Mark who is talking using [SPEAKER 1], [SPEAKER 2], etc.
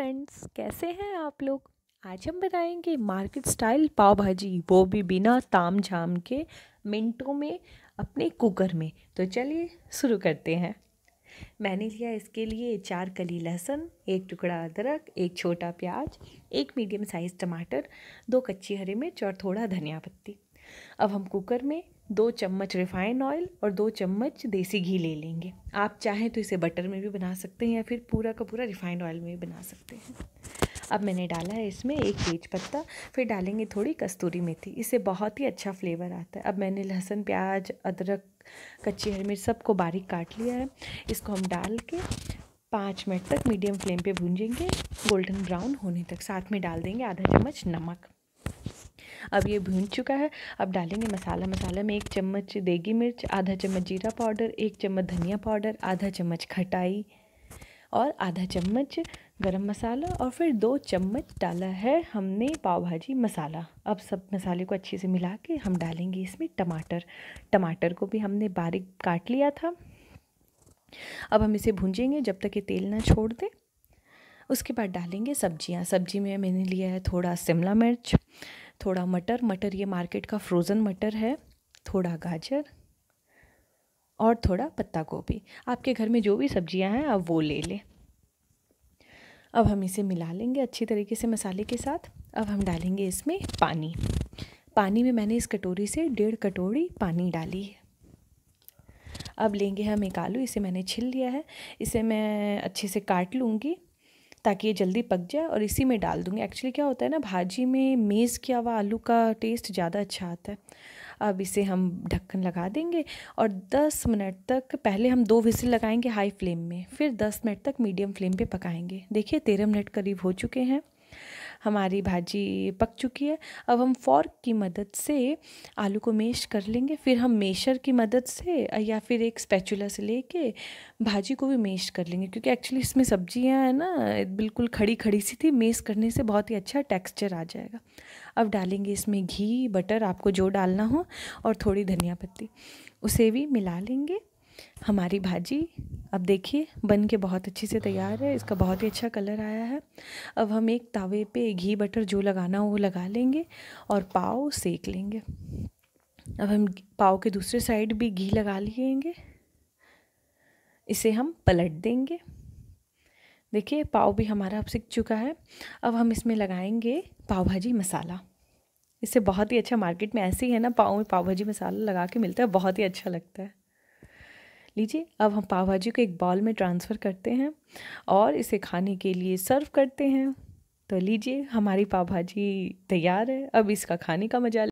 [SPEAKER 1] friends कैसे हैं आप लोग आज हम बताएंगे मार्केट स्टाइल पाव भाजी वो भी बिना ताम झाम के मिनटों में अपने कुकर में तो चलिए शुरू करते हैं मैंने लिया इसके लिए चार कली लहसुन एक टुकड़ा अदरक एक छोटा प्याज एक मीडियम साइज़ टमाटर दो कच्ची हरी मिर्च और थोड़ा धनिया पत्ती अब हम कुकर में दो चम्मच रिफाइंड ऑयल और दो चम्मच देसी घी ले लेंगे आप चाहें तो इसे बटर में भी बना सकते हैं या फिर पूरा का पूरा रिफाइंड ऑयल में भी बना सकते हैं अब मैंने डाला है इसमें एक तेज पत्ता फिर डालेंगे थोड़ी कस्तूरी मेथी इससे बहुत ही अच्छा फ्लेवर आता है अब मैंने लहसुन प्याज अदरक कच्ची हरी मिर्च सबको बारीक काट लिया है इसको हम डाल के पाँच मिनट तक मीडियम फ्लेम पे भूंजेंगे गोल्डन ब्राउन होने तक साथ में डाल देंगे आधा चम्मच नमक अब ये भून चुका है अब डालेंगे मसाला मसाला में एक चम्मच देगी मिर्च आधा चम्मच जीरा पाउडर एक चम्मच धनिया पाउडर आधा चम्मच खटाई और आधा चम्मच गरम मसाला और फिर दो चम्मच डाला है हमने पाव भाजी मसाला अब सब मसाले को अच्छे से मिला के हम डालेंगे इसमें टमाटर टमाटर को भी हमने बारीक काट लिया था अब हम इसे भूंजेंगे जब तक ये तेल ना छोड़ दे उसके बाद डालेंगे सब्जियाँ सब्जी में मैंने लिया है थोड़ा शिमला मिर्च थोड़ा मटर मटर ये मार्केट का फ्रोज़न मटर है थोड़ा गाजर और थोड़ा पत्ता गोभी आपके घर में जो भी सब्जियां हैं आप वो ले लें अब हम इसे मिला लेंगे अच्छी तरीके से मसाले के साथ अब हम डालेंगे इसमें पानी पानी में मैंने इस कटोरी से डेढ़ कटोरी पानी डाली है अब लेंगे हम एक आलू इसे मैंने छिल लिया है इसे मैं अच्छे से काट लूँगी ताकि ये जल्दी पक जाए और इसी में डाल दूँगी एक्चुअली क्या होता है ना भाजी में मेज़ किया हुआ आलू का टेस्ट ज़्यादा अच्छा आता है अब इसे हम ढक्कन लगा देंगे और 10 मिनट तक पहले हम दो विसल लगाएंगे हाई फ्लेम में फिर 10 मिनट तक मीडियम फ्लेम पे पकाएंगे देखिए 13 मिनट करीब हो चुके हैं हमारी भाजी पक चुकी है अब हम फॉर्क की मदद से आलू को मेश कर लेंगे फिर हम मेशर की मदद से या फिर एक स्पैचुला से लेके भाजी को भी मेश कर लेंगे क्योंकि एक्चुअली इसमें सब्जियां है ना बिल्कुल खड़ी खड़ी सी थी मेस करने से बहुत ही अच्छा टेक्स्चर आ जाएगा अब डालेंगे इसमें घी बटर आपको जो डालना हो और थोड़ी धनिया पत्ती उसे भी मिला लेंगे हमारी भाजी अब देखिए बन के बहुत अच्छे से तैयार है इसका बहुत ही अच्छा कलर आया है अब हम एक तावे पे घी बटर जो लगाना हो वो लगा लेंगे और पाव सेक लेंगे अब हम पाव के दूसरे साइड भी घी लगा लेंगे इसे हम पलट देंगे देखिए पाव भी हमारा अब सीख चुका है अब हम इसमें लगाएंगे पाव भाजी मसाला इससे बहुत ही अच्छा मार्केट में ऐसे ही है ना पाव में पाव भाजी मसाला लगा के मिलता है बहुत ही अच्छा लगता है लीजिए अब हम पाव भाजी को एक बॉल में ट्रांसफ़र करते हैं और इसे खाने के लिए सर्व करते हैं तो लीजिए हमारी पाव भाजी तैयार है अब इसका खाने का मजा